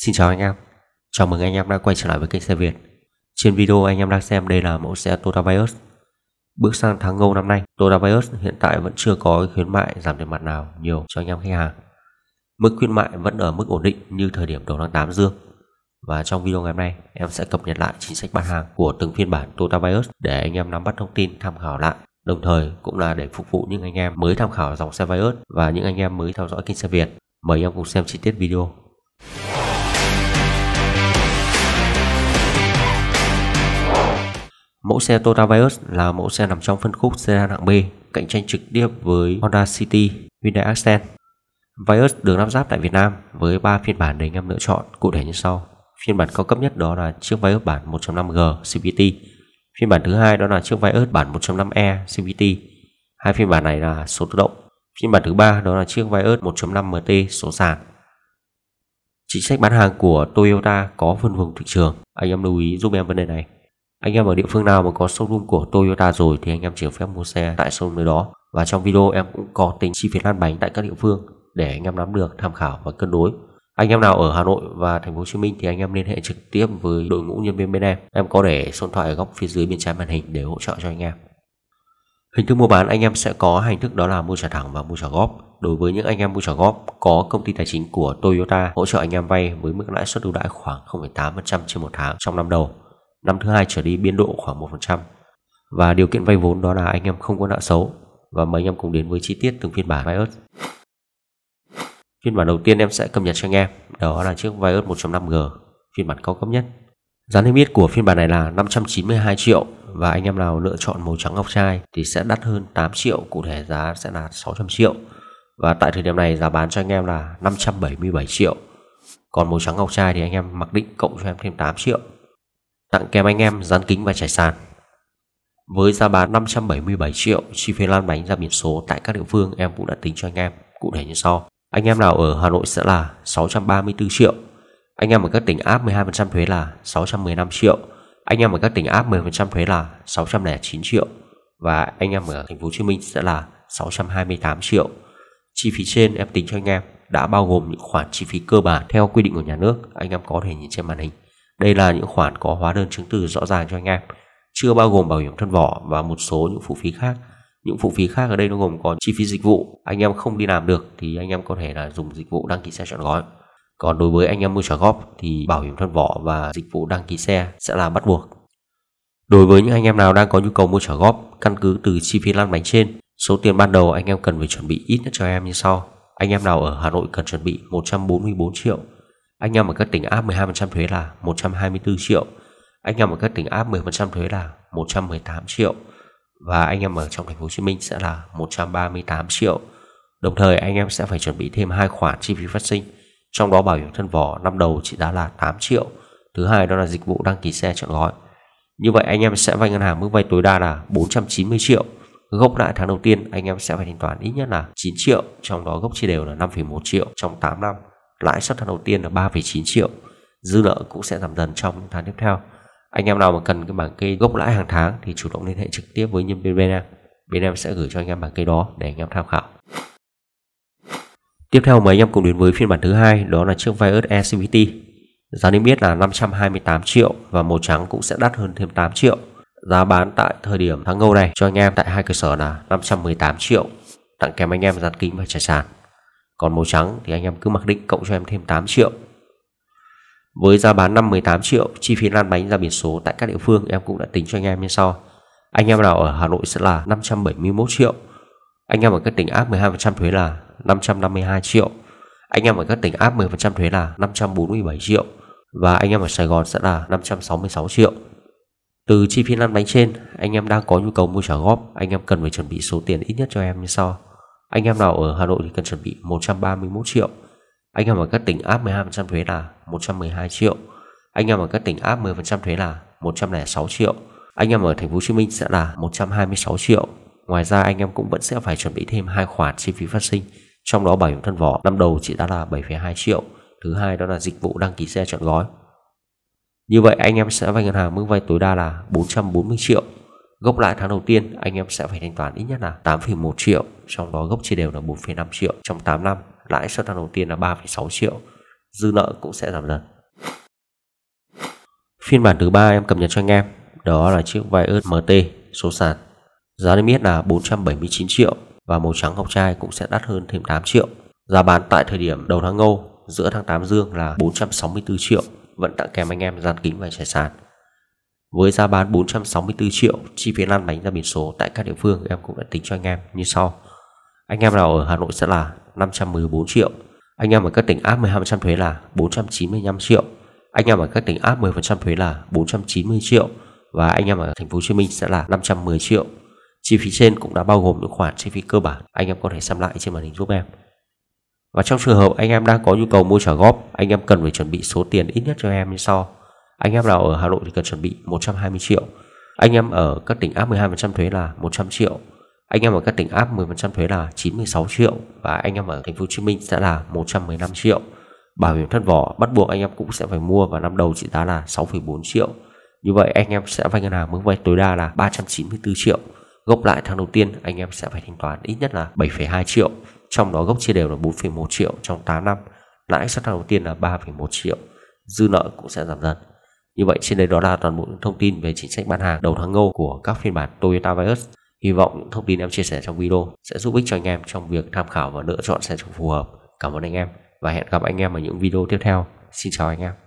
Xin chào anh em, chào mừng anh em đã quay trở lại với kênh xe Việt Trên video anh em đang xem đây là mẫu xe Toyota Vios Bước sang tháng ngâu năm nay, Toyota Vios hiện tại vẫn chưa có khuyến mại giảm tiền mặt nào nhiều cho anh em khách hàng Mức khuyến mại vẫn ở mức ổn định như thời điểm đầu tháng 8 dương Và trong video ngày hôm nay em sẽ cập nhật lại chính sách bán hàng của từng phiên bản Toyota Vios để anh em nắm bắt thông tin tham khảo lại Đồng thời cũng là để phục vụ những anh em mới tham khảo dòng xe Vios và những anh em mới theo dõi kênh xe Việt Mời em cùng xem chi tiết video Mẫu xe Toyota Vios là mẫu xe nằm trong phân khúc sedan hạng B, cạnh tranh trực tiếp với Honda City, Hyundai Accent. Vios được lắp ráp tại Việt Nam với 3 phiên bản để anh em lựa chọn cụ thể như sau. Phiên bản cao cấp nhất đó là chiếc Vios bản 1.5G CVT. Phiên bản thứ hai đó là chiếc Vios bản 1.5E CVT. Hai phiên bản này là số tự động. Phiên bản thứ ba đó là chiếc Vios 1.5 MT số sàn. Chính sách bán hàng của Toyota có phân vùng thị trường. Anh em lưu ý giúp em vấn đề này. Anh em ở địa phương nào mà có showroom của Toyota rồi thì anh em chỉ phép mua xe tại showroom nơi đó. Và trong video em cũng có tính chi phí lăn bánh tại các địa phương để anh em nắm được, tham khảo và cân đối. Anh em nào ở Hà Nội và thành phố Hồ Chí Minh thì anh em liên hệ trực tiếp với đội ngũ nhân viên bên em. Em có để số điện thoại ở góc phía dưới bên trái màn hình để hỗ trợ cho anh em. Hình thức mua bán anh em sẽ có hình thức đó là mua trả thẳng và mua trả góp. Đối với những anh em mua trả góp có công ty tài chính của Toyota hỗ trợ anh em vay với mức lãi suất ưu đãi khoảng 0,8% trên một tháng trong năm đầu năm thứ hai trở đi biên độ khoảng 1%. Và điều kiện vay vốn đó là anh em không có nợ xấu và mấy anh em cùng đến với chi tiết từng phiên bản virus. Phiên bản đầu tiên em sẽ cập nhật cho anh em, đó là chiếc virus 1.5G, phiên bản cao cấp nhất. Giá niêm yết của phiên bản này là 592 triệu và anh em nào lựa chọn màu trắng ngọc trai thì sẽ đắt hơn 8 triệu, cụ thể giá sẽ là 600 triệu. Và tại thời điểm này giá bán cho anh em là 577 triệu. Còn màu trắng ngọc trai thì anh em mặc định cộng cho em thêm 8 triệu tặng kèm anh em dán kính và trải sàn. Với giá bán 577 triệu, chi phí lan bánh ra biển số tại các địa phương em cũng đã tính cho anh em, cụ thể như sau. Anh em nào ở Hà Nội sẽ là 634 triệu, anh em ở các tỉnh áp 12% thuế là 615 triệu, anh em ở các tỉnh áp 10% thuế là 609 triệu và anh em ở thành phố Hồ Chí Minh sẽ là 628 triệu. Chi phí trên em tính cho anh em đã bao gồm những khoản chi phí cơ bản theo quy định của nhà nước anh em có thể nhìn trên màn hình. Đây là những khoản có hóa đơn chứng từ rõ ràng cho anh em, chưa bao gồm bảo hiểm thân vỏ và một số những phụ phí khác. Những phụ phí khác ở đây nó gồm có chi phí dịch vụ, anh em không đi làm được thì anh em có thể là dùng dịch vụ đăng ký xe chọn gói. Còn đối với anh em mua trả góp thì bảo hiểm thân vỏ và dịch vụ đăng ký xe sẽ là bắt buộc. Đối với những anh em nào đang có nhu cầu mua trả góp, căn cứ từ chi phí lăn bánh trên, số tiền ban đầu anh em cần phải chuẩn bị ít nhất cho em như sau. Anh em nào ở Hà Nội cần chuẩn bị 144 triệu, anh em ở các tỉnh áp 12% thuế là 124 triệu Anh em ở các tỉnh áp 10% thuế là 118 triệu Và anh em ở trong thành phố Hồ Chí Minh sẽ là 138 triệu Đồng thời anh em sẽ phải chuẩn bị thêm hai khoản chi phí phát sinh Trong đó bảo hiểm thân vỏ năm đầu trị giá là 8 triệu Thứ hai đó là dịch vụ đăng ký xe chọn gói Như vậy anh em sẽ vay ngân hàng mức vay tối đa là 490 triệu Gốc lại tháng đầu tiên anh em sẽ phải thanh toán ít nhất là 9 triệu Trong đó gốc chia đều là 5,1 triệu trong 8 năm lãi suất tháng đầu tiên là 3,9 triệu dư nợ cũng sẽ giảm dần trong tháng tiếp theo anh em nào mà cần cái bảng kê gốc lãi hàng tháng thì chủ động liên hệ trực tiếp với nhân viên bên em bên em sẽ gửi cho anh em bảng kê đó để anh em tham khảo tiếp theo mời anh em cùng đến với phiên bản thứ hai đó là chiếc Vios ECBT giá niêm yết là 528 triệu và màu trắng cũng sẽ đắt hơn thêm 8 triệu giá bán tại thời điểm tháng ngâu này cho anh em tại hai cơ sở là 518 triệu tặng kèm anh em dàn kính và trải sàn còn màu trắng thì anh em cứ mặc định cộng cho em thêm 8 triệu Với giá bán 5-18 triệu Chi phí lăn bánh ra biển số tại các địa phương Em cũng đã tính cho anh em như sau Anh em nào ở Hà Nội sẽ là 571 triệu Anh em ở các tỉnh áp 12% thuế là 552 triệu Anh em ở các tỉnh áp 10% thuế là 547 triệu Và anh em ở Sài Gòn sẽ là 566 triệu từ chi phí lăn bánh trên, anh em đang có nhu cầu mua trả góp, anh em cần phải chuẩn bị số tiền ít nhất cho em như sau. Anh em nào ở Hà Nội thì cần chuẩn bị 131 triệu Anh em ở các tỉnh áp 12% thuế là 112 triệu Anh em ở các tỉnh áp 10% thuế là 106 triệu Anh em ở thành phố Hồ Chí Minh sẽ là 126 triệu Ngoài ra anh em cũng vẫn sẽ phải chuẩn bị thêm hai khoản chi phí phát sinh Trong đó bảo hiểm thân vỏ năm đầu chỉ đã là 7,2 triệu Thứ hai đó là dịch vụ đăng ký xe chọn gói Như vậy anh em sẽ vay ngân hàng mức vay tối đa là 440 triệu Gốc lãi tháng đầu tiên anh em sẽ phải thanh toán ít nhất là 8,1 triệu Trong đó gốc chia đều là 4,5 triệu trong 8 năm Lãi sau tháng đầu tiên là 3,6 triệu Dư nợ cũng sẽ giảm dần Phiên bản thứ ba em cập nhật cho anh em Đó là chiếc Vios MT số sàn Giá niêm yết là 479 triệu Và màu trắng ngọc trai cũng sẽ đắt hơn thêm 8 triệu Giá bán tại thời điểm đầu tháng ngô giữa tháng 8 dương là 464 triệu Vẫn tặng kèm anh em gian kính và trải sàn với giá bán 464 triệu, chi phí lăn bánh ra biển số tại các địa phương em cũng đã tính cho anh em như sau. Anh em nào ở Hà Nội sẽ là 514 triệu. Anh em ở các tỉnh áp 12% thuế là 495 triệu. Anh em ở các tỉnh áp 10% thuế là 490 triệu và anh em ở thành phố Hồ Chí Minh sẽ là 510 triệu. Chi phí trên cũng đã bao gồm những khoản chi phí cơ bản anh em có thể xem lại trên màn hình giúp em. Và trong trường hợp anh em đang có nhu cầu mua trả góp, anh em cần phải chuẩn bị số tiền ít nhất cho em như sau. Anh em nào ở Hà Nội thì cần chuẩn bị 120 triệu Anh em ở các tỉnh áp 12% thuế là 100 triệu Anh em ở các tỉnh áp 10% thuế là 96 triệu Và anh em ở thành phố Hồ Chí Minh sẽ là 115 triệu Bảo hiểm thân vỏ bắt buộc anh em cũng sẽ phải mua và năm đầu trị giá là 6,4 triệu Như vậy anh em sẽ vay ngân hàng mức vay tối đa là 394 triệu Gốc lại tháng đầu tiên anh em sẽ phải thanh toán ít nhất là 7,2 triệu Trong đó gốc chia đều là 4,1 triệu trong 8 năm Lãi suất tháng đầu tiên là 3,1 triệu Dư nợ cũng sẽ giảm dần như vậy trên đây đó là toàn bộ những thông tin về chính sách bán hàng đầu tháng ngô của các phiên bản Toyota Vios. Hy vọng những thông tin em chia sẻ trong video sẽ giúp ích cho anh em trong việc tham khảo và lựa chọn xe phù hợp. Cảm ơn anh em và hẹn gặp anh em ở những video tiếp theo. Xin chào anh em.